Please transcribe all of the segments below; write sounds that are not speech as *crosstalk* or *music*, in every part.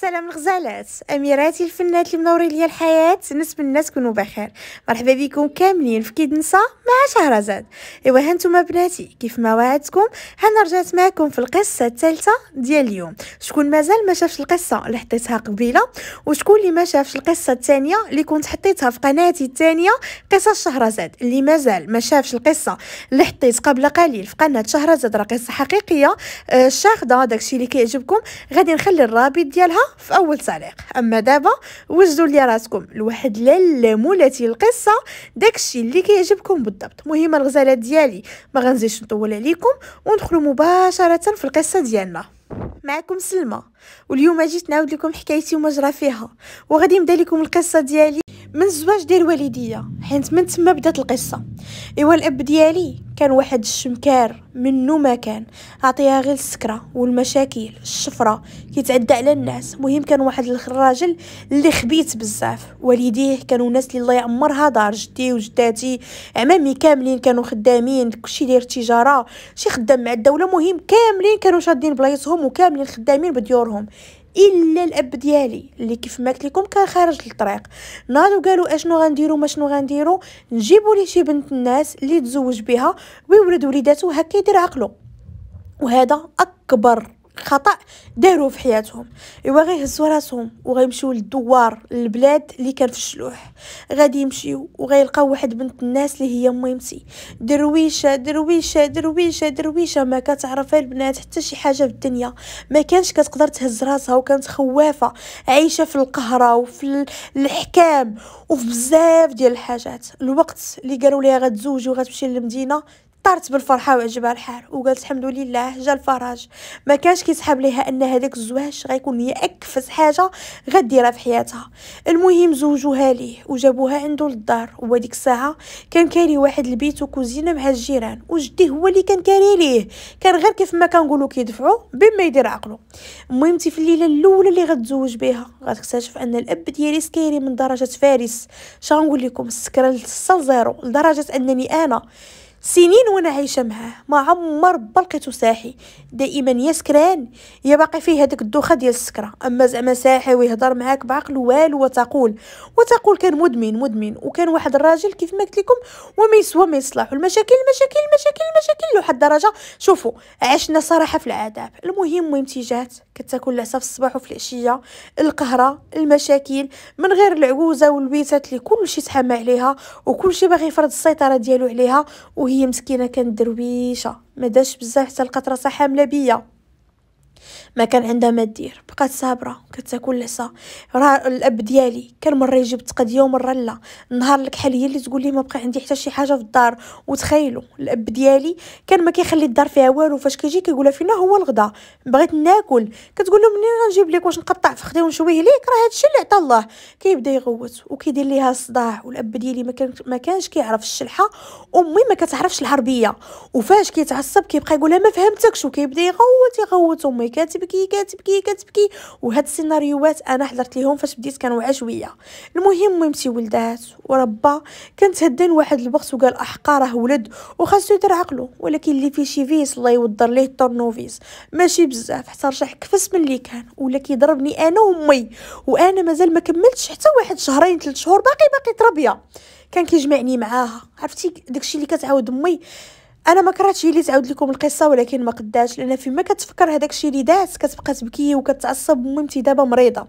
سلام الغزالات اميراتي الفنات المنورين ليا الحياه الناس كونوا بخير مرحبا بكم كاملين في كيدنسا مع شهرزاد ايوا هانتوما بناتي كيف ما وعدتكم انا رجعت معكم في القصه الثالثه ديال اليوم شكون مازال ما شافش القصه اللي حطيتها قبيله وشكون اللي ما شافش القصه الثانيه اللي كنت حطيتها في قناتي الثانيه قصص شهرزاد اللي مازال ما شافش القصه اللي حطيت قبل قليل في قناه شهرزاد راه قصه حقيقيه آه شاخده داكشي اللي كيعجبكم غادي نخلي الرابط ديالها في اول تعليق اما دابا وجدوا لي راسكم لواحد لاله مولاتي القصه داكشي اللي كيعجبكم بالضبط مهم الغزالات ديالي ما غنزيدش نطول عليكم وندخلوا مباشره في القصه ديالنا معكم سلمى واليوم جيت نعاود لكم حكايتي وما جرى فيها وغادي نبدا لكم القصه ديالي من الزواج ديال والديا حيت من تما بدات القصه ايوا الاب ديالي كان واحد الشمكار منو ما كان عطيها غير السكره والمشاكل الشفره كيتعدى على الناس مهم كان واحد الراجل اللي خبيت بزاف والديه كانوا ناس اللي الله يعمرها دار جدي وجداتي عمامي كاملين كانوا خدامين كلشي داير تجاره شي خدام مع الدوله مهم كاملين كانوا شادين بلايصهم وكاملين خدامين بديورهم الا الاب ديالي اللي كيف ما قلت لكم كان خارج للطريق نادو قالوا اشنو غنديروا ما شنو غنديروا نجيبوا ليه شي بنت الناس اللي تزوج بها ويولد وليداتو هكا يدير عقله وهذا اكبر خطا داروه في حياتهم ايوا غيهزوا راسهم وغيمشيو للدوار للبلاد اللي كان في الشلوح غادي يمشيو وغيلقاو واحد بنت الناس اللي هي ميمتي درويشه درويشه درويشه درويشه ما كتعرف البنات حتى شي حاجه في الدنيا ما كانش كتقدر تهز راسها وكانت خوافه عايشه في القهره وفي الاحكام وفي بزاف ديال الحاجات الوقت اللي قالوا ليها غتزوجي وغتمشي للمدينه طارت بالفرحه وعجبها الحال وقالت الحمد لله جا الفرج ما كانش كيسحب ليها ان هذاك الزواج غيكون هي اكفز حاجه غديرها في حياتها المهم زوجوها ليه وجابوها عنده للدار وهذيك الساعه كان كاري واحد البيت وكوزينه مع الجيران وجدي هو اللي كان كاري ليه كان غير كيف ما كنقولوا كيدفعوا بما يدير عقله المهم في الليله الاولى اللي غتزوج بها غتكتشف ان الاب ديالي سكيري من درجه فارس شغنقول لكم السكره للصل زيرو لدرجه انني انا سنين وانا عايشه معاه ما عمر بلقيتو ساحي دائما يا سكران يا باقي فيه هذاك الدوخه ديال السكره اما زعما ساحي ويهضر معاك بعقل والو وتقول وتقول كان مدمن مدمن وكان واحد الراجل كيف ما قلت لكم وما يسوى ما يصلح المشاكل المشاكل المشاكل المشاكل لواحد الدرجه شوفوا عشنا صراحه في العذاب المهم المهم تيجات كتاكل العصا في الصباح وفي العشيه القهره المشاكل من غير العجوزه والبيتات اللي كلشي تحامى عليها وكلشي باغي يفرض السيطره ديالو عليها وهي وهي مسكينه كانت درويشه ما داش بزاف حتى لقات راسها حامله بيا ما كان عندها ما دير بقات صابره كتاكل العصا راه الاب ديالي كان مره يجيب تقديه ومره لا النهار الكحل هي اللي تقول لي ما بقى عندي حتى شي حاجه في الدار وتخيلوا الاب ديالي كان ما كيخلي الدار فيها والو فاش كيجي كيقول فينا هو الغدا بغيت ناكل كتقول له منين غنجيب لك واش نقطع فخدي ونشويه ليك راه هادشي اللي عطا الله كيبدا يغوت وكيدير ليها الصداع والاب ديالي ما كان ما كانش كيعرف الشلحه امي ما كتعرفش العربيه وفاش كيتعصب كيبقى يقول لها ما فهمتكش وكيبدا يغوت يغوت امي كاتب كتبكي كتبكي كتبكي وهاد السيناريوهات انا حضرت ليهم فاش بديت كانوا عشويه المهم ميمتي ولدات وربا كانت هدان واحد الوقت وقال احقا راه ولد وخاصو يدير عقلو ولكن اللي فيه شي فيس الله يودر ليه الطرنوفيس ماشي بزاف حتى رجع كفس من اللي كان ولا كيضربني انا وامي وانا مازال ما كملتش حتى واحد شهرين ثلاث شهور باقي باقي تربيه كان كيجمعني معاها عرفتي داكشي اللي كتعاود امي انا ما كرهتش اللي تعاود لكم القصه ولكن ما قداش لان فيما كتفكر هذاك الشيء اللي دات كتبقى تبكي وكتعصب ومامتي دابا مريضه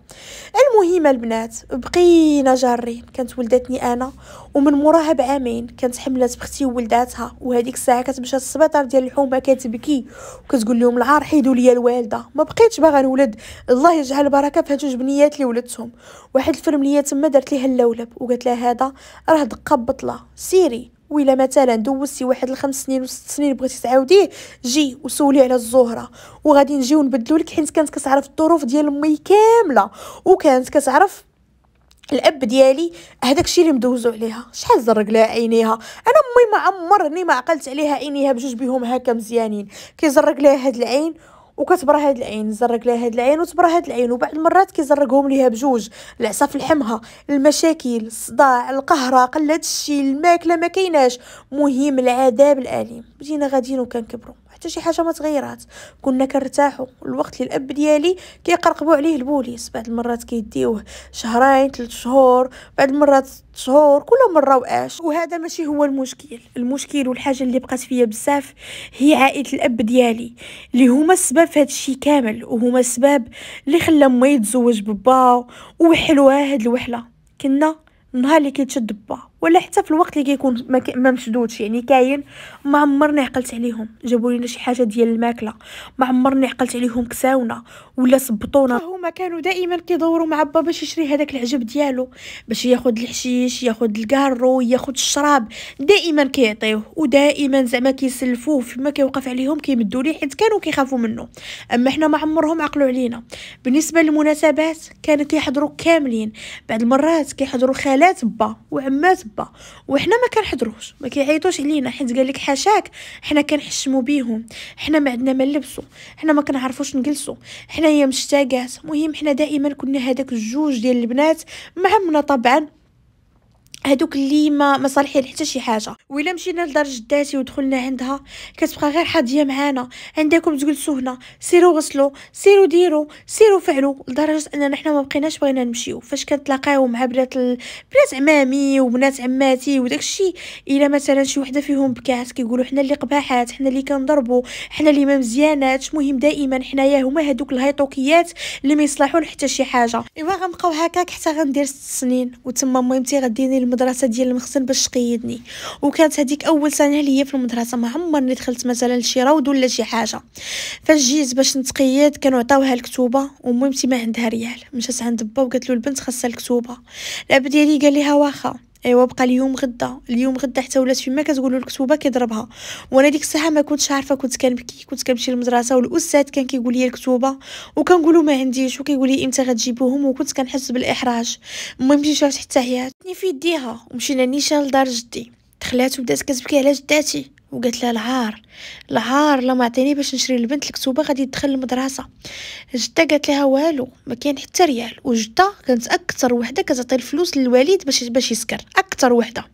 المهم البنات بقينا جارين كانت ولدتني انا ومن موراها بعامين كانت حملات بختي وولداتها وهذيك الساعه كتمشى للسبيطار ديال الحومه كتبكي وكتقول لهم العار حيدوا لي الوالده ما بقيتش باغا نولد الله يجعل البركه في جوج بنيات اللي ولدتهم واحد الفرمليه تما دارت ليها اللولب وقالت لها هذا راه دقه بطله سيري وإلا مثلا دوزتي واحد الخمس سنين وست سنين بغيتي تعاوديه جي وسولي على الزهره وغادي نجي ونبدلو لك حيت كانت كتعرف الظروف ديال امي كامله وكانت كتعرف الاب ديالي هذاك الشيء اللي مدوزو عليها شحال زرق لها عينيها انا امي ما عمرني ما عقلت عليها عينيها بجوج بهم هكا مزيانين كيزرق لها هاد العين وكتبرى هاد العين زرق لها هاد العين وتبرى هاد العين وبعض المرات كيزرقهم ليها بجوج العصا في الحمها المشاكل الصداع القهره قله الشيء الماكله ما كيناش مهم العذاب الاليم بدينا غاديين وكنكبروا حتى شي حاجه ما تغيرات كنا كنرتاحوا الوقت للاب الاب ديالي كيقرقبوا عليه البوليس بعض المرات كيديوه شهرين ثلاث شهور بعض المرات شهور كل مره واش وهذا ماشي هو المشكل المشكل والحاجه اللي بقات فيا بزاف هي عائله الاب ديالي اللي هما السبب في هذا الشيء كامل وهما السبب اللي خلى ما يتزوج بباه وحلوه هاد الوحله كنا نهار اللي كيتشد با ولا حتى في الوقت اللي كيكون ما, ما مشدودش يعني كاين ما عمرني عقلت عليهم جابوا لنا شي حاجه ديال الماكله ما عمرني عقلت عليهم كساونا ولا صبطونا هما كانوا دائما كيدوروا مع با باش يشري هذاك العجب ديالو باش ياخذ الحشيش ياخذ الكارو ياخذ الشراب دائما كيعطيوه ودائما زعما كيسلفوه فيما كيوقف عليهم كيمدوا ليه حيت كانوا كيخافوا منه اما حنا ما عمرهم عقلوا علينا بالنسبه للمناسبات كانوا كيحضروا كاملين بعض المرات كيحضروا خالات با وعمات تبا وحنا ما كنحضروش ما كيعيطوش علينا حيت قال لك حاشاك حنا كنحشموا بيهم حنا ما عندنا ما نلبسوا حنا ما كنعرفوش نجلسوا حنايا مشتاقات مهم حنا دائما كنا هذاك الجوج ديال البنات معمنا طبعا هادوك اللي ما مصالحين حتى شي حاجه وإلا مشينا لدار جداتي ودخلنا عندها كتبقى غير حاضيه معانا عندكم تجلسوا هنا سيروا غسلوا سيروا ديروا سيروا فعلوا لدرجه اننا حنا ما بقيناش بغينا نمشيو فاش كنتلاقاو مع بنات ال... بنات عمامي وبنات عماتي وداك الشيء الا مثلا شي وحده فيهم بكات كيقولوا حنا اللي قباحات حنا اللي كنضربوا حنا اللي ما مزيانات المهم دائما حنايا هما هادوك الهيطوكيات اللي ما يصلحوا لحتى شي حاجه ايوا غنبقاو هكاك حتى غندير 6 سنين وتما مهمتي غديني المدرسه ديال المخزن باش قيدني وكانت هذيك اول سنه ليا في المدرسه ما عمرني دخلت مثلا لشي روض ولا شي حاجه فاش جيت باش نتقيد كانوا عطاوها الكتوبه ومامتي ما عندها ريال مشات عند با وقالت له البنت خاصها الكتوبه الاب ديالي قال لها واخا ايوا بقى اليوم غدا اليوم غدا حتى ولات فيما كتقولوا الكتوبه كيضربها وانا ديك الساعه ما كنتش عارفه كنت كنبكي كنت كنمشي للمدرسه والاستاذ كان كيقول لي الكتوبه وكنقولوا ما عنديش وكيقول لي امتى غتجيبوهم وكنت كنحس بالاحراج المهم مشيت حتى هي في يديها ومشينا نيشان لدار جدي خلاتو بدات كتبكي على جداتي وقالت لها العار العار لا عطيني باش نشري لبنت الكتوبه غادي تدخل المدرسه جده قالت لها والو ما كاين حتى ريال وجده كانت اكثر وحده كتعطي الفلوس للوالد باش باش يسكر اكثر وحده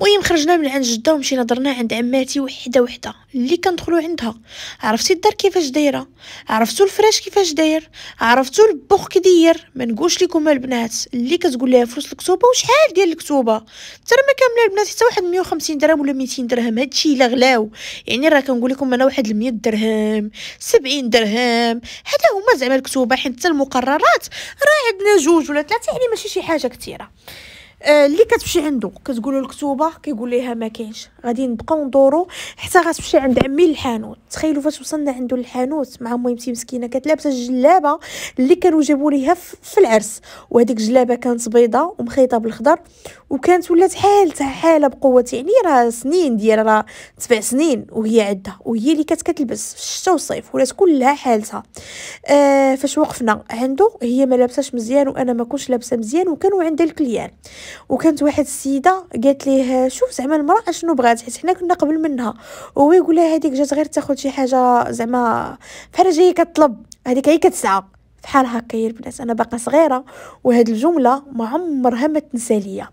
المهم خرجنا من عند جده ومشينا درنا عند عماتي وحده وحده اللي كندخلو عندها عرفتي الدار كيفاش دايره عرفتو الفراش كيفاش داير عرفتو البوخ كي داير ما نقولش لكم البنات اللي كتقول لها فلوس الكتوبه وشحال ديال الكتوبه ترى ما كامله البنات حتى واحد 150 درهم ولا 200 درهم هادشي الا غلاو يعني راه كنقول لكم انا واحد 100 درهم 70 درهم هذا هما زعما الكتوبه حيت حتى المقررات راه عندنا جوج ولا ثلاثه يعني ماشي شي حاجه كثيره آه، اللي كتمشي عندو كتقولو الكتوبه كيقول ليها ما كاينش غادي نبقاو ندورو حتى غتمشي عند عمي الحانوت تخيلوا فاش وصلنا عندو الحانوت مع ميمتي مسكينه كانت لابسه الجلابه اللي كانوا جابوا ليها في العرس وهذيك الجلابه كانت بيضة ومخيطه بالخضر وكانت ولات حالتها حاله بقوه يعني راه سنين ديال راه سبع سنين وهي عدة وهي اللي كانت كتلبس في الشتاء والصيف ولات كلها حالتها آه فاش وقفنا عندو هي ما لابساش مزيان وانا ما كنتش لابسه مزيان وكانوا عندها الكليان وكانت واحد السيده قالت ليه شوف زعما المراه شنو بغات حيت حنا كنا قبل منها وهو يقول لها هذيك جات غير تاخذ شي حاجه زعما بحال جايه كطلب هذيك هي كتسعى فحال هكا يا البنات انا باقا صغيره وهاد الجمله ما عمرها ما تنسى ليا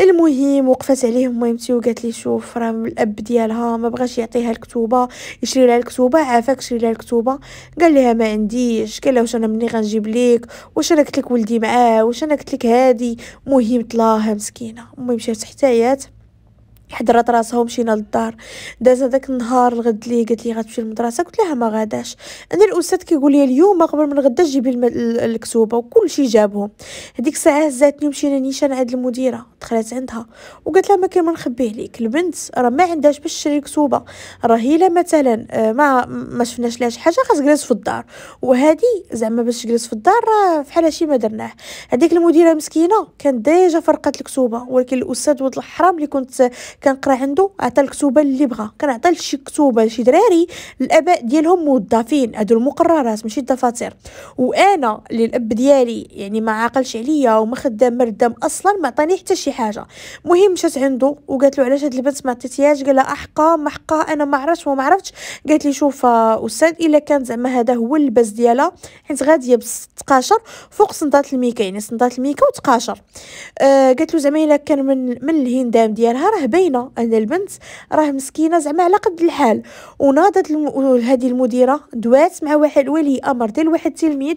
المهم وقفت عليه ميمتي وقالت لي شوف راه الاب ديالها ما بغاش يعطيها الكتوبه يشري لها الكتوبه عافاك شري لها الكتوبه قال لها ما عنديش قال لها واش انا مني غنجيب ليك واش انا قلت لك ولدي معاه واش انا قلت لك هادي مهم طلاها مسكينه امي مشات حتى حضرات راسها ومشينا للدار داز هذاك النهار الغد لي قالت لي غتمشي للمدرسه قلت لها ما غاداش انا الاستاذ كيقول لي اليوم قبل من غدا جيبي الكتوبه وكل شيء جابهم هذيك الساعه هزاتني ومشينا نيشان عند المديره دخلت عندها وقالت لها ما كاين ما نخبيه ليك البنت راه ما عندهاش باش تشري الكتوبه راه هي مثلا آه، ما ما شفناش لها شي حاجه خاص جلس في الدار وهذه زعما باش تجلس في الدار راه فحال هادشي ما درناه هذيك المديره مسكينه كانت ديجا فرقت الكتوبه ولكن الاستاذ ولد الحرام اللي كنت كنقرا عنده عطى الكتوبه اللي بغا كنعطى لشي كتوبه لشي دراري الاباء ديالهم موظفين هادو المقررات ماشي الدفاتر وانا اللي الاب ديالي يعني ما عاقلش عليا وما خدام مردام اصلا ما عطاني حتى شي حاجه المهم مشات عنده وقالت له علاش هاد البنت ما عطيتيهاش قال لها احقا ما حقا انا ما عرفتش وما عرفتش قالت لي شوف آه، استاذ الا كان زعما هذا هو اللباس ديالها حيت غاديه ب فوق صندات الميكا يعني صندات الميكا و آه قالت له زعما الا كان من من الهندام ديالها راه باين باينه ان البنت راه مسكينه زعما على قد الحال وناضت هذه المديره دوات مع واحد ولي امر ديال واحد التلميذ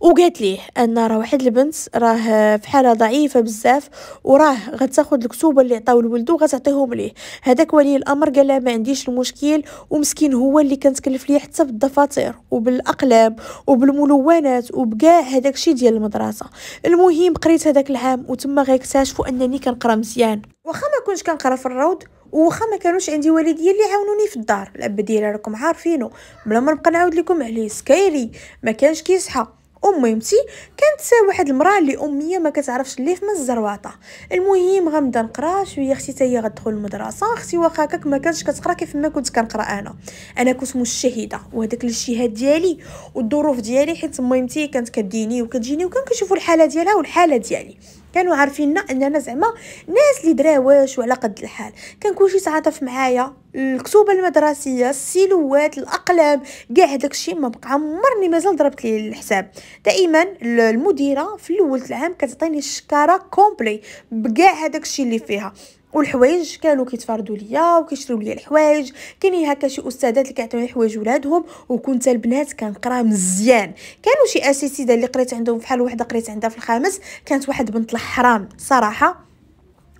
وقالت ليه ان راه واحد البنت راه في حاله ضعيفه بزاف وراه غتاخذ الكتوبه اللي عطاو لولدو غتعطيهم ليه هذاك ولي الامر قال ما عنديش المشكل ومسكين هو اللي كان تكلف ليه حتى بالدفاتر وبالاقلام وبالملونات وبكاع هذاك الشيء ديال المدرسه المهم قريت هذاك العام وتما غيكتشفوا انني كنقرا مزيان واخا ما كنتش كنقرا في الروض وخا ما كانوش عندي والديا اللي عاونوني في الدار الاب ديالي راكم عارفينو بلا ما نبقى نعاود لكم عليه سكايري ما كانش كيصحى اميمتي كانت واحد المراه اللي اميه ما كتعرفش الليف في الزرواطه المهم غنبدا نقرا شويه اختي حتى هي غتدخل المدرسه اختي واخا هكاك ما كانش كتقرا كيف ما كنت كنقرا انا انا كنت مجتهده وهداك الاجتهاد ديالي والظروف ديالي حيت اميمتي كانت كديني وكتجيني وكنشوفوا الحاله ديالها والحاله ديالي كانوا عارفيننا اننا زعما ناس اللي دراواش وعلى قد الحال كان كلشي تعاطف معايا الكتوبه المدرسيه السيلوات الاقلام كاع داكشي ما بقى عمرني مازال ضربت ليه الحساب دائما المديره في الاول العام كتعطيني الشكاره كومبلي بكاع هذاك الشيء اللي فيها والحوايج كانوا كيتفردوا ليا وكيشريو ليا الحوايج كاين هكا شي استاذات اللي كيعطيو حوايج ولادهم وكنت البنات كنقرا مزيان كانوا شي اساتذه اللي قريت عندهم فحال وحده قريت عندها في الخامس كانت واحد بنت الحرام صراحه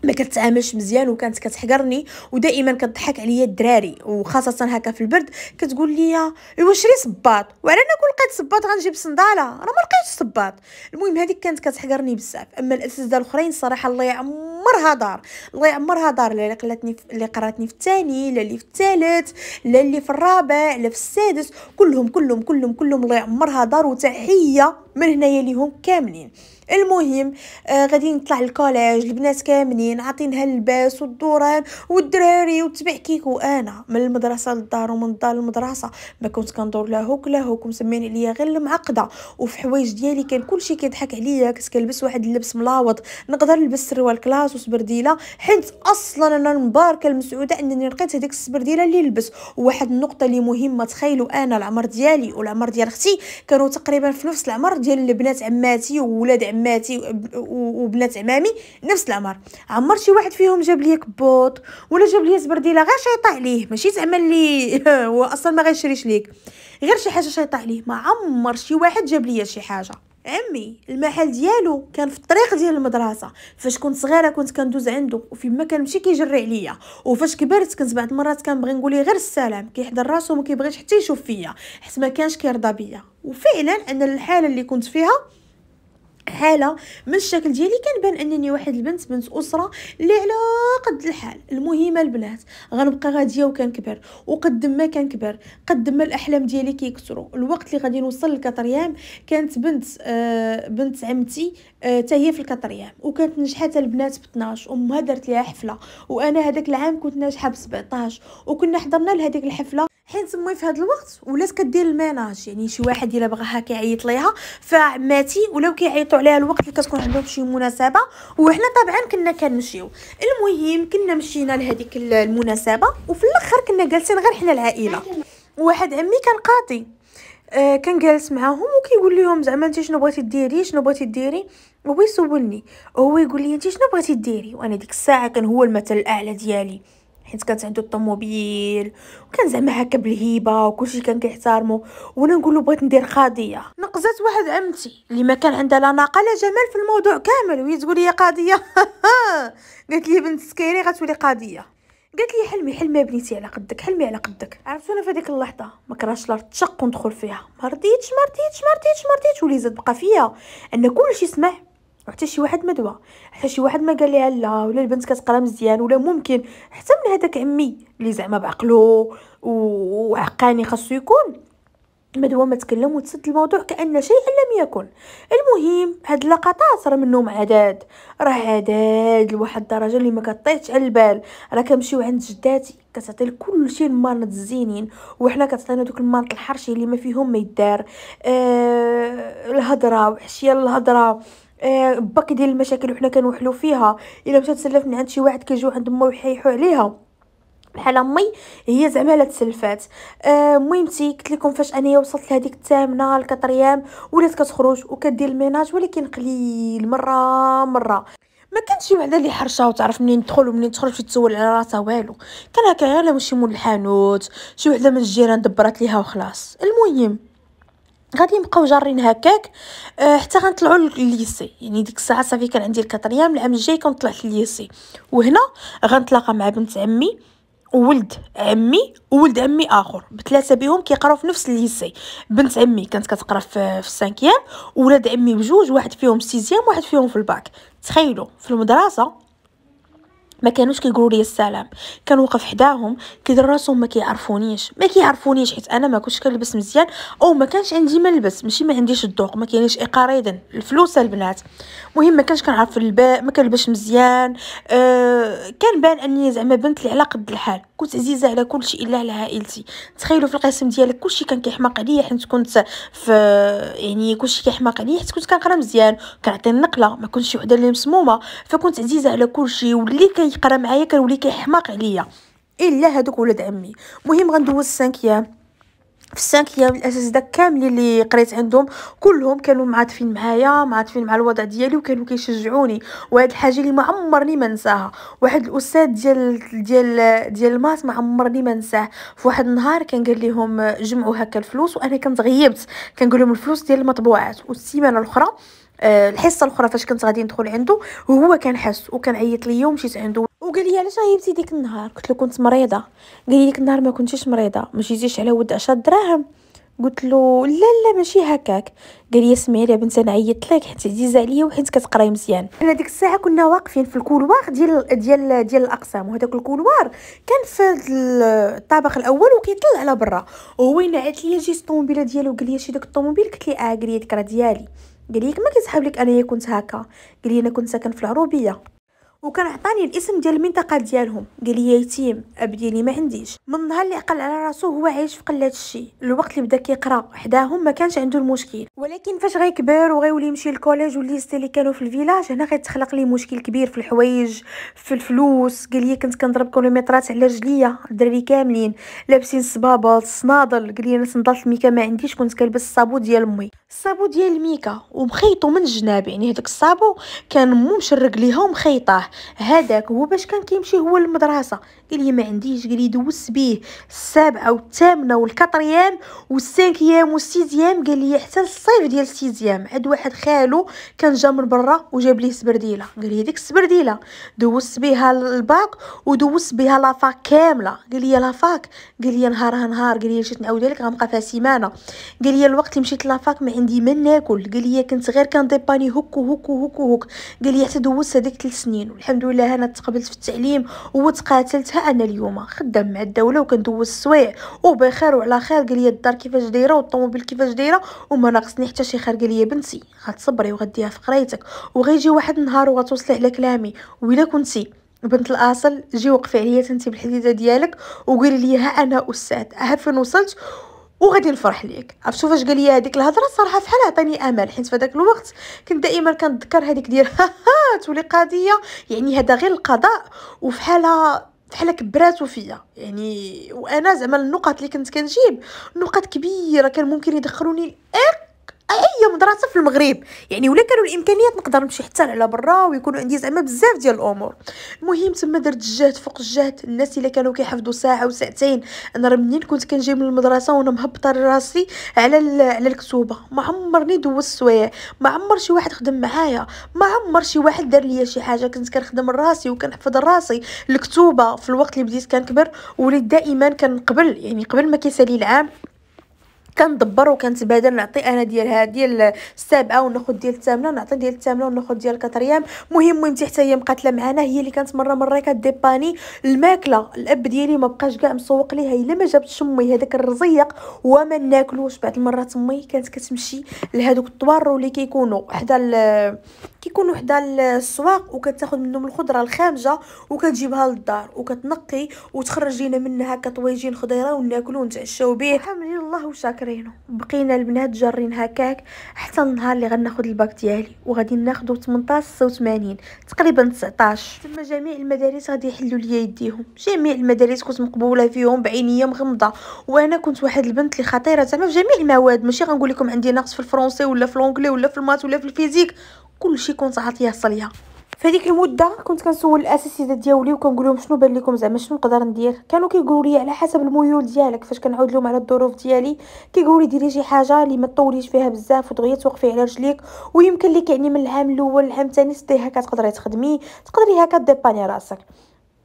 ما كتعاملش مزيان وكانت كتحقرني ودائما كتضحك عليا الدراري وخاصه هكا في البرد كتقول لي ايوا شري صباط انا كل لقيت صباط غنجيب صنداله راه ما لقيتش صباط المهم هذيك كانت كتحقرني بزاف اما الاساتذه الاخرين صراحه الله يعمرها دار الله يعمرها دار اللي قلتني اللي قراتني في الثاني لا اللي في الثالث لا اللي في الرابع لا في السادس كلهم كلهم كلهم كلهم الله يعمرها دار وتحيه من هنايا ليهم كاملين المهم آه غادي نطلع للكوليج البنات كاملين عاطينها اللباس والدوران والدراري وتبع كيكو انا من المدرسه للدار ومن الدار للمدرسه ما كنت كندور لا هوك لا هوك مسمين عليا غير المعقده وفي حوايج ديالي كان كلشي كيضحك عليا كنت كنلبس واحد اللبس ملاوط نقدر نلبس سروال كلاس وسبرديله حيت اصلا انا المباركه المسعوده انني لقيت هذيك السبرديله اللي نلبس واحد النقطه اللي مهمه تخيلوا انا العمر ديالي والعمر ديال اختي كانوا تقريبا في نفس العمر ديال البنات عماتي وولاد عماتي عماتي وبنات عمامي نفس العمر عمر شي واحد فيهم جاب لي كبوط ولا جاب لي زبرديله غير شيطا عليه ماشي زعما اللي *laughs* هو اصلا ما غيشريش ليك غير شي حاجه شيطا عليه ما عمر شي واحد جاب لي شي حاجه عمي المحل ديالو كان في الطريق ديال المدرسه فاش كنت صغيره كنت كندوز عنده كان كنمشي كيجري عليا وفاش كبرت كنت بعض المرات كنبغي نقول غير السلام كيحضر راسو وما كيبغيش حتى يشوف فيا حيت ما كانش كيرضى بيا وفعلا انا الحاله اللي كنت فيها حاله من الشكل ديالي كنبان انني واحد البنت بنت اسره اللي على قد الحال المهم البنات غنبقى غاديه وكنكبر وقد ما كنكبر قد ما الاحلام ديالي كيكثروا الوقت اللي غادي نوصل للكاتريام كانت بنت آه بنت عمتي آه حتى هي في الكاتريام وكانت نجحه البنات ب 12 امها دارت ليها حفله وانا هذاك العام كنت ناجحه ب 17 وكنا حضرنا لهذيك الحفله حيت تما في هذا الوقت ولات كدير الميناج يعني شي واحد الا بغاها كيعيط ليها فعماتي ولاو كيعيطوا عليها الوقت اللي كتكون عندهم شي مناسبه وحنا طبعا كنا كنمشيو المهم كنا مشينا لهذيك المناسبه وفي الاخر كنا جالسين غير حنا العائله واحد عمي كان قاضي آه كان جالس معاهم وكيقول لهم زعما انت شنو بغيتي ديري شنو بغيتي ديري هو يسولني هو يقول لي انت شنو بغيتي ديري وانا ديك الساعه كان هو المثل الاعلى ديالي حيت كانت عنده الطوموبيل وكان زعما هكا بالهيبه وكلشي كان كيحتارمو وانا نقول له بغيت ندير قضيه نقزات واحد عمتي اللي ما كان عندها لا ناقه لا جمال في الموضوع كامل وهي تقول لي قضيه *laughs* قالت لي بنت سكيري غتولي قضيه قالت لي حلمي حلمي بنيتي على قدك حلمي على قدك عرفتونا انا في هذيك اللحظه ما كراش لا تشق وندخل فيها ما رضيتش ما رضيتش ما رضيتش ما رضيتش ولي زاد بقى فيا ان كلشي سمع حتى شي واحد ما دوى حتى شي واحد ما قال ليها لا ولا البنت كتقرا مزيان ولا ممكن حتى من هذاك عمي اللي زعما بعقلو وعقاني خاصو يكون مدوى ما تكلم وتسد الموضوع كأن شيئا لم يكن المهم هاد اللقطات راه منهم عداد راه عداد لواحد الدرجه اللي ما كطيتش على البال راه كنمشيو عند جداتي كتعطي لكل شيء المانط الزينين وحنا كتعطينا دوك المانط الحرشي اللي ما فيهم ما يدار آه الهضره وحشيه الهضره آه، باقي ديال المشاكل وحنا كنوحلو فيها الا مشات تسلف من عند شي واحد كيجيو عند امه ويحيحو عليها بحال امي هي زعما لا تسلفات مهمتي آه قلت لكم فاش انا وصلت لهذيك الثامنه الكطريام ولات كتخرج وكدير الميناج ولكن قليل مره مره ما كانش شي وحده اللي حرشه وتعرف منين تدخل ومنين تخرج تسول على راسها والو كان هكا غير مشي مول الحانوت شي وحده من الجيران دبرات ليها وخلاص المهم غادي نبقاو جارين هكاك أه حتى غنطلعوا لليسي يعني ديك الساعه صافي كان عندي الكاتريام العام الجاي كنطلع لليسي وهنا غنتلاقى مع بنت عمي ولد عمي وولد عمي اخر بثلاثه بهم كيقراو في نفس الليسي بنت عمي كانت كتقرا في في السانكيام وولاد عمي بجوج واحد فيهم سيزيام واحد فيهم في الباك تخيلوا في المدرسه ما كانوش كيقولوا لي السلام كنوقف حداهم كيدير راسهم ما كيعرفونيش ما كيعرفونيش حيت انا ما كنتش كنلبس مزيان او ما كانش عندي ما نلبس ماشي ما عنديش الذوق ما كاينش اقاره اذا الفلوس البنات المهم ما كانش كنعرف الباء ما كنلبس مزيان أه كان بان اني زعما بنت اللي على قد الحال كنت عزيزه على كل شيء الا على عائلتي تخيلوا في القسم ديالك كلشي كان كيحماق عليا حيت كنت في يعني كلشي كيحماق عليا حيت كنت كنقرا مزيان كنعطي النقله ما كنتش وحده اللي مسمومه فكنت عزيزه على كلشي واللي كان كيقرا معايا كنولي كيحماق عليا الا هذوك ولاد عمي المهم غندوز السانكيام في السانكيام الاساتذه كاملين اللي قريت عندهم كلهم كانوا معاطفين معايا معاطفين مع الوضع ديالي وكانوا كيشجعوني وهاد الحاجه اللي ما عمرني ما نساها واحد الاستاذ ديال ديال ديال الماس ما عمرني ما نساه في واحد النهار كان قال لهم جمعوا هكا الفلوس وانا كنت غيبت كنقول لهم الفلوس ديال المطبوعات والسيمانه الاخرى آه، الحصه الاخرى فاش كنت غادي ندخل عنده وهو كان حاس وكان عيط ليا ومشيت عنده وقال لي علاش غيبتي ديك النهار قلت له كنت مريضه قال لي ديك النهار ما كنتيش مريضه ماشي جيتيش على ود 10 دراهم قلت له لا لا ماشي هكاك قال لي اسمعي يا بنت انا عيطت لك حيت عزيزه عليا وحيت كتقراي مزيان حنا ديك الساعه كنا واقفين في الكولوار ديال ديال ديال الاقسام وهذاك الكولوار كان في الطابق الاول وكيطل على برا وهو ينعت لي جي الطوموبيله ديالو قال لي شي داك الطوموبيل قلت لي اه قال لي ديك راه ديالي قال لي ما كيسحب لك انايا كنت هكا قال لي انا كنت ساكن في العروبيه وكان عطاني الاسم ديال المنطقه ديالهم قال لي يتيم ابدي لي ما عنديش من النهار اللي عقل على راسو هو عايش في قله الشي الوقت اللي بدا كيقرا حداهم ما كانش عنده المشكل ولكن فاش غيكبر وغيولي يمشي للكوليج والليست اللي كانوا في الفيلاج هنا غيتخلق ليه مشكل كبير في الحوايج في الفلوس قال لي كنت كنضرب كيلومترات على رجليا الدراري كاملين لابسين صبابط الصنادل قال لي انا صندلت الميكا ما عنديش كنت كنلبس الصابو ديال امي الصابو ديال الميكا ومخيطو من الجناب يعني هذاك الصابو كان مو مشرق ليها ومخيطاه هذاك هو باش كان كيمشي هو للمدرسه قال لي ما عنديش قال لي دوزت بيه السابعه والثامنه والكاتريام والسانكيام والسيزيام قال لي حتى الصيف ديال السيزيام عاد واحد خالو كان جا من برا وجاب ليه سبرديله قال لي ديك السبرديله دوزت بها الباك ودوزت بها لافاك كامله قال لي لافاك قال لي نهارها نهار قال لي جيت نعاود لك غنبقى فيها سيمانه قال لي الوقت اللي مشيت لافاك ما عندي ما ناكل قال لي كنت غير كنديباني هوك هوك هوك هوك قال لي حتى دوزت هذيك 3 سنين الحمد لله انا تقبلت في التعليم وتقاتلت ها انا اليوم خدام مع الدوله وكندوز السوايع وبخير وعلى خير قال لي الدار كيفاش دايره والطوموبيل كيفاش دايره وما ناقصني حتى شي خير قال لي بنتي غتصبري وغديها في قرايتك وغيجي واحد النهار وغتوصلي على كلامي الا كنتي بنت الاصل جي وقفي عليا انت بالحديده ديالك وقولي لي ها انا استاذ ها فين وصلت وغادي نفرح ليك شوف فاش قال لي هذيك الهضره صراحه فحال عطاني امل حيت في داك الوقت كنت دائما كنتذكر هذيك ديال *laughs* ها تولي قضيه يعني هذا غير القضاء وفحال فحال كبراتو فيا يعني وانا زعما النقط اللي كنت كنجيب نقط كبيره كان ممكن يدخلوني إيه؟ اي مدرسه في المغرب يعني ولا كانوا الامكانيات نقدر نمشي حتى على برا ويكونوا عندي زعما بزاف ديال الامور المهم تما درت الجهد فوق الجهد الناس الا كانوا كيحفظوا ساعه وساعتين انا راه منين كنت كنجي من المدرسه وانا مهبطه راسي على على الكتوبه ما عمرني دوزت سوايع ما عمر شي واحد خدم معايا ما عمر شي واحد دار ليا شي حاجه كنت كنخدم راسي وكنحفظ راسي الكتوبه في الوقت اللي بديت كنكبر وليت دائما كنقبل يعني قبل ما كيسالي العام كندبر وكنتبادل نعطي انا ديالها ديال السابعه وناخذ ديال الثامنه ونعطي ديال الثامنه وناخذ ديال الكاتريام مهم مهم حتى هي مقاتله معانا هي اللي كانت مره مره كديباني الماكله الاب ديالي ما بقاش كاع مسوق ليها الا ما جابتش امي هذاك الرزيق وما ناكلوش بعض المرات امي كانت كتمشي لهذوك الطوارو اللي كيكونوا حدا كيكونوا حدا السواق وكتاخذ منهم الخضره الخامجه وكتجيبها للدار وكتنقي وتخرج لينا منها كطويجين خضيره وناكلو ونتعشاو به الحمد لله وشاكرين جرينو بقينا البنات جارين هكاك حتى النهار اللي غناخد الباك ديالي وغادي ناخدو 18 تقريبا 19 تما جميع المدارس غادي يحلوا ليا يديهم جميع المدارس كنت مقبوله فيهم بعينيه مغمضه وانا كنت واحد البنت اللي خطيره زعما في جميع المواد ماشي غنقول لكم عندي نقص في الفرونسي ولا في الانكلي ولا في المات ولا في الفيزيك كلشي كنت عاطيه صليه فهذيك المده كنت كنسول الاساتذه دياولي وكنقول لهم شنو بان لكم زعما شنو نقدر ندير كانوا كيقولوا لي على حسب الميول ديالك فاش كنعاود لهم على الظروف ديالي كيقولوا لي ديري شي حاجه اللي ما تطوليش فيها بزاف ودغيا توقفي على رجليك ويمكن لك يعني من العام الاول العام الثاني ستي هكا تقدري تخدمي تقدري هكا ديباني راسك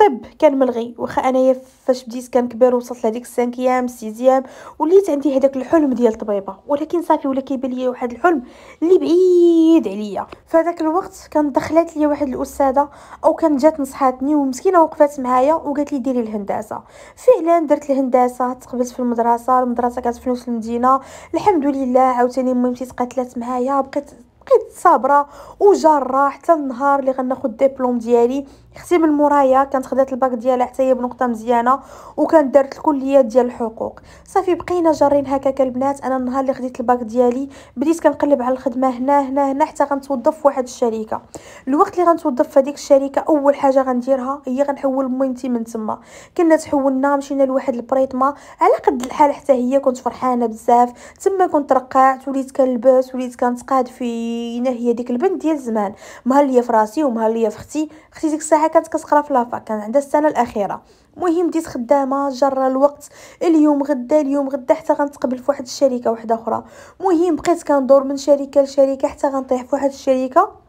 الطب كان ملغي واخا انايا فاش بديت كنكبر وصلت لهذيك السانكيام السيزيام وليت عندي هداك الحلم ديال الطبيبه ولكن صافي ولا كيبان ليا واحد الحلم اللي بعيد عليا فهداك الوقت كان دخلت ليا واحد الاستاذه او كان جات نصحاتني ومسكينه وقفات معايا وقالت لي ديري الهندسه فعلا درت الهندسه تقبلت في المدرسه المدرسه كانت في نفس المدينه الحمد لله عاوتاني ميمتي تقاتلات معايا بقيت بقيت صابره وجاره حتى النهار اللي غناخد ديبلوم ديالي اختي من مورايا كانت خدات الباك ديالها حتى هي بنقطه مزيانه وكانت دارت الكليات ديال الحقوق صافي بقينا جارين هكاك البنات انا النهار اللي خديت الباك ديالي بديت كنقلب على الخدمه هنا هنا هنا حتى غنتوظف واحد الشركه الوقت اللي غنتوظف في هذيك الشركه اول حاجه غنديرها هي غنحول مهمتي من تما كنا تحولنا مشينا لواحد البريطما على قد الحال حتى هي كنت فرحانه بزاف تما كنت رقعت وليت كنلبس وليت كنتقاد في هي ديك البنت ديال زمان مهليه في راسي ومهليه في اختي اختي ديك الساعه كانت كتقرا في لافاك كان عندها السنه الاخيره مهم بديت خدامه جرى الوقت اليوم غدا اليوم غدا حتى غنتقبل في واحد الشركه واحده اخرى مهم بقيت كندور من شركه لشركه حتى غنطيح في واحد الشركه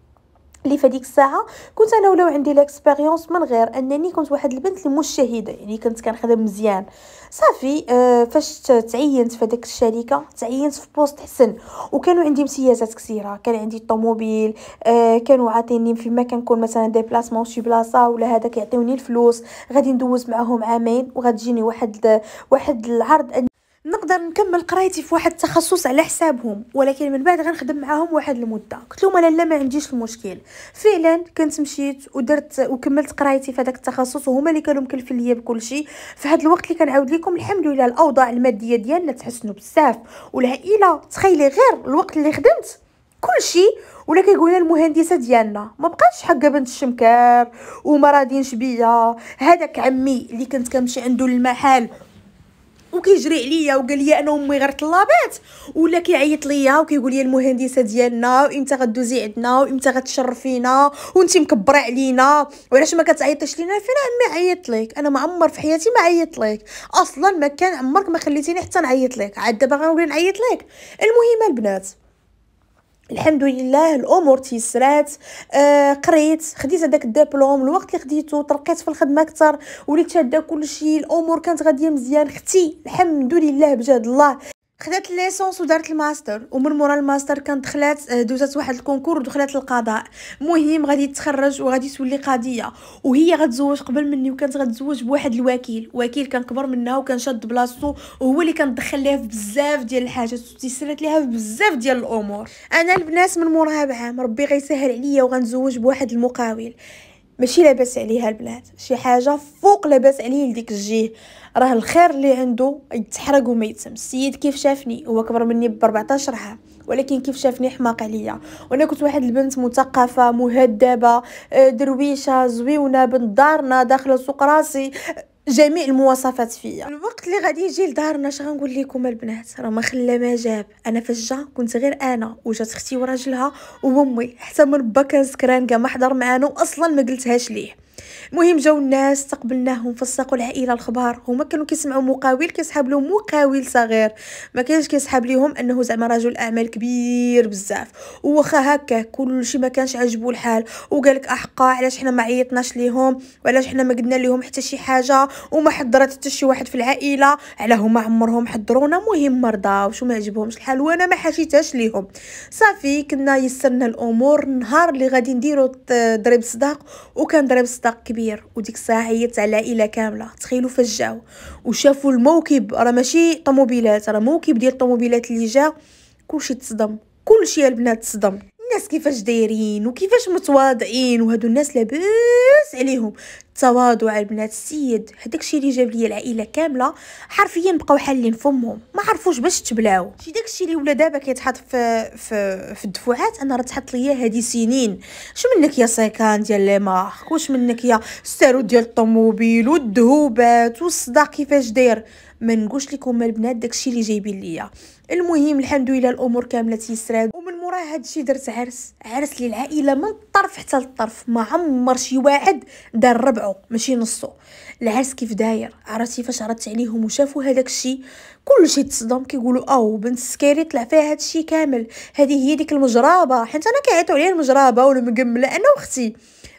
اللي في الساعه كنت انا ولو عندي ليكسبيريونس من غير انني كنت واحد البنت اللي شهيده يعني كنت كنخدم مزيان صافي آه فاش تعينت في الشركه تعينت في بوست حسن وكانوا عندي امتيازات كثيره كان عندي الطوموبيل آه كانوا عاطيني فيما كنكون مثلا ديبلاسمون شي بلاصه ولا هذا كيعطيوني الفلوس غادي ندوز معاهم عامين وغتجيني واحد واحد العرض نقدر نكمل قرايتي في واحد التخصص على حسابهم ولكن من بعد غنخدم معاهم واحد المده قلت لهم لا لا ما عنديش المشكل فعلا كنت مشيت ودرت وكملت قرايتي في هذاك التخصص وهما اللي كانوا مكلفين ليا بكل شيء في هذا الوقت اللي كنعاود لكم الحمد لله الاوضاع الماديه ديالنا تحسنوا بزاف والعائله تخيلي غير الوقت اللي خدمت كل شيء ولا كيقول لنا المهندسه ديالنا ما بقاش حق بنت الشمكار وما راضينش بيا هذاك عمي اللي كنت كنمشي عنده للمحل وكيجري عليا وقال لي انا امي غير طلابات ولا كيعيط ليا وكيقول لي المهندسه ديالنا وامتى غدوزي عندنا وامتى غتشرفينا وانت مكبره علينا وعلاش ما كتعيطيش لينا فين عمي عيطت لك انا ما عمر في حياتي ما عيطت لك اصلا ما كان عمرك ما خليتيني حتى نعيط لك عاد دابا غنولي نعيط لك المهم البنات الحمد لله الامور تيسرات آه قريت خديت هذاك الدبلوم الوقت اللي خديته ترقيت في الخدمه اكثر وليت شاده كل شيء الامور كانت غاديه مزيان ختي الحمد لله بجد الله خدات ليسونس ودارت الماستر ومن مورا الماستر كانت دخلات آه، دوزات واحد الكونكور ودخلات القضاء مهم غادي تخرج وغادي تولي قضيه وهي غتزوج قبل مني وكانت غتزوج بواحد الوكيل وكيل كان كبر منها وكان شاد بلاصتو وهو اللي كان دخل ليها في بزاف ديال الحاجات وتيسرات ليها في بزاف ديال الامور انا البنات من موراها بعام ربي غيسهل عليا وغنزوج بواحد المقاول ماشي لاباس عليها البنات شي حاجه فوق لاباس عليه لديك الجيه راه الخير اللي عنده يتحرق وما يتم السيد كيف شافني هو كبر مني ب 14 عام ولكن كيف شافني حماق عليا وانا كنت واحد البنت مثقفه مهذبه آه، درويشه زويونه بنت دارنا داخله سوق راسي جميع المواصفات فيا الوقت اللي غادي يجي لدارنا اش غنقول لكم البنات راه ما خلى ما جاب انا فاش جا كنت غير انا وجات اختي وراجلها وامي حتى من با كان سكران كاع ما حضر معانا واصلا ما قلتهاش ليه المهم جاو الناس استقبلناهم فسقوا العائله الخبار هما كانوا كيسمعوا مقاول كيسحب لهم مقاول صغير ما كانش كيسحب لهم انه زعما رجل اعمال كبير بزاف واخا هكا كلشي ما كانش عجبو الحال وقالك احقا علاش حنا ما عيطناش ليهم وعلاش حنا ما قلنا ليهم حتى شي حاجه وما حضرت حتى شي واحد في العائله على هما عمرهم حضرونا المهم مرضاوش ما عجبهمش الحال وانا ما حاشيتهاش ليهم صافي كنا يسرنا الامور نهار اللي غادي نديرو ضريب صداق وكان ضريب صداق كبير كبير وديك الساعه هيت على العائله كامله تخيلوا فاش جاو وشافوا الموكب راه ماشي طوموبيلات راه موكب ديال الطوموبيلات اللي جا كلشي تصدم كلشي البنات تصدم الناس كيفاش دايرين وكيفاش متواضعين وهادو الناس لاباس عليهم التواضع البنات السيد هداك الشيء اللي جاب لي العائله كامله حرفيا بقاو حالين فمهم ما عرفوش باش تبلاو شي داك الشيء اللي ولا دابا كيتحط في في في الدفعات انا راه تحط ليا هادي سنين شو منك يا سيكان ديال لي مارك واش منك يا سارو ديال الطوموبيل والذهوبات والصداع كيفاش داير ما نقولش لكم البنات داكشي اللي جايبين ليا المهم الحمد لله الامور كامله تيسرات راه هادشي درت عرس عرس للعائله من الطرف حتى للطرف ما عمر شي واحد دار ربعه ماشي نصو العرس كيف داير عرفتي فاش عرضت عليهم وشافوا هذاك الشيء كلشي تصدم كيقولوا او بنت السكيري طلع فيها الشيء كامل هذه هي ديك المجرابه حيت انا كيعيطوا عليا المجرابه والمقمله انا واختي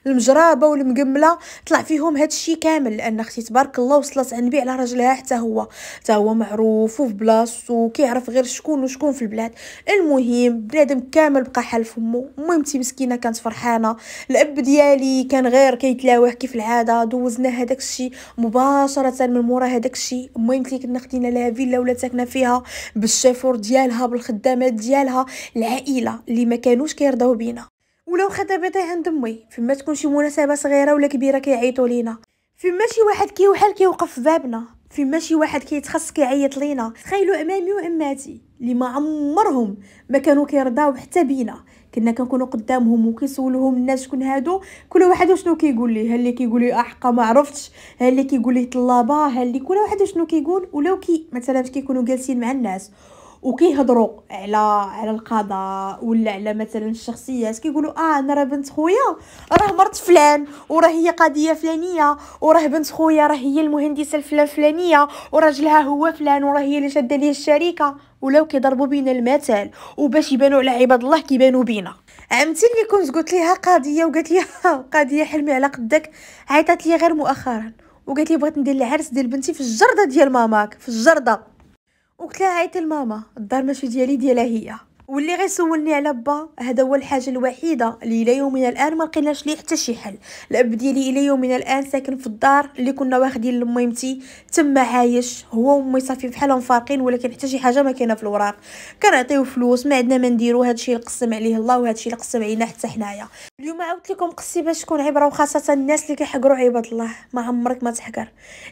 المجرابه والمقمله طلع فيهم الشيء كامل لان اختي تبارك الله وصلت النبي على رجلها حتى هو حتى هو معروف وفي بلاصتو كيعرف غير شكون وشكون في البلاد المهم بنادم كامل بقى حال فمو مهمتي مسكينه كانت فرحانه الاب ديالي كان غير كيتلاوح كيف العاده دوزنا هذاك الشيء مباشره من مورا هذاك الشيء مامتي كنا خدينا لها فيلا ولا ساكنه فيها بالشافور ديالها بالخدامات ديالها العائله اللي ما كانوش كيرضاو بينا ولو خدمتي عند امي فما تكون شي مناسبه صغيره ولا كبيره كيعيطوا لينا فما شي واحد كيوحل كيوقف في بابنا فما شي واحد كيتخص كيعيط لينا تخيلوا امامي واماتي اللي ما عمرهم ما كانوا كيرضاو حتى بينا كنا كنكونوا قدامهم وكيسولوهم الناس شكون هادو كل واحد شنو كيقول ليه اللي كيقول ليه احقا ما عرفتش اللي كيقول ليه طلابه اللي كل واحد شنو كيقول ولو كي مثلا فاش كيكونوا جالسين مع الناس وكيهضروا على على القضاء ولا على مثلا الشخصيات كيقولوا اه انا راه بنت خويا راه مرت فلان وراه هي قضيه فلانيه وراه بنت خويا راه هي المهندسه الفلان فلانيه وراجلها هو فلان وراه هي اللي شاده ليه الشركه ولاو كيضربوا بينا المثل وباش يبانوا على عباد الله كيبانوا بينا عمتي اللي كنت قلت ليها قضيه وقالت لي *laughs* قضيه حلمي على قدك عيطات لي غير مؤخرا وقالت لي بغيت ندير العرس ديال بنتي في الجرده ديال ماماك في الجرده وقلت لها عيطي لماما الدار ماشي ديالي ديالها هي واللي غير سولني على با هذا هو الحاجه الوحيده اللي الى يومنا الان ما لقيناش ليه حتى شي حل الاب ديالي الى يومنا الان ساكن في الدار اللي كنا واخدين لميمتي تما عايش هو وامي صافي بحالهم فارقين ولكن حتى شي حاجه ما كاينه في الوراق كنعطيو فلوس ما عندنا ما نديرو هادشي اللي قسم عليه الله وهادشي اللي قسم علينا حتى حنايا اليوم عاودت لكم قصي باش تكون عبره وخاصه الناس اللي كيحقروا عباد الله ما عمرك ما تحقر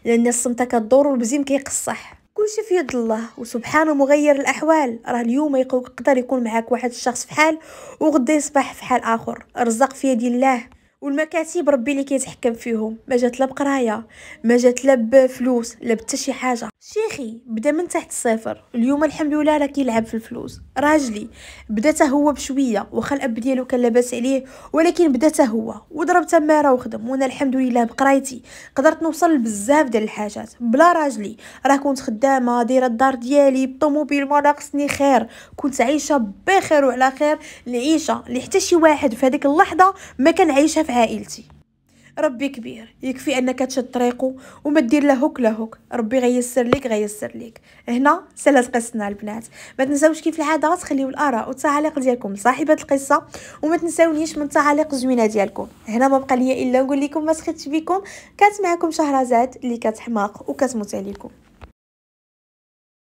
لان الصمته كدور والبزيم كيقصح كل شيء في يد الله وسبحانه مغير الاحوال راه اليوم يقدر يكون معاك واحد الشخص في حال وغدا يصبح في حال اخر الرزق في يد الله والمكاتب ربي اللي كيتحكم فيهم ما جات لا بقرايه ما جات لا بفلوس لا بتا شي حاجه شيخي بدا من تحت الصفر اليوم الحمد لله راه كيلعب في الفلوس راجلي بدا هو بشويه واخا الاب ديالو كان لاباس عليه ولكن بدا هو وضرب تماره وخدم وانا الحمد لله بقرايتي قدرت نوصل لبزاف ديال الحاجات بلا راجلي راه كنت خدامه دايره الدار ديالي بالطوموبيل ما ناقصني خير كنت عايشه بخير وعلى خير العيشه اللي حتى شي واحد في هذيك اللحظه ما كان عايشها في عائلتي ربي كبير يكفي انك تشد طريقو وما دير لا هوك لا هوك ربي غيسر ليك غيسر ليك هنا سالت قصتنا البنات ما تنساوش كيف العاده تخليو الاراء والتعاليق ديالكم صاحبه القصه وما تنساونيش من تعاليق زوينه ديالكم هنا ما بقى ليا الا نقول لكم ما سخيتش بكم كانت معكم شهرزاد اللي كتحماق وكتموت عليكم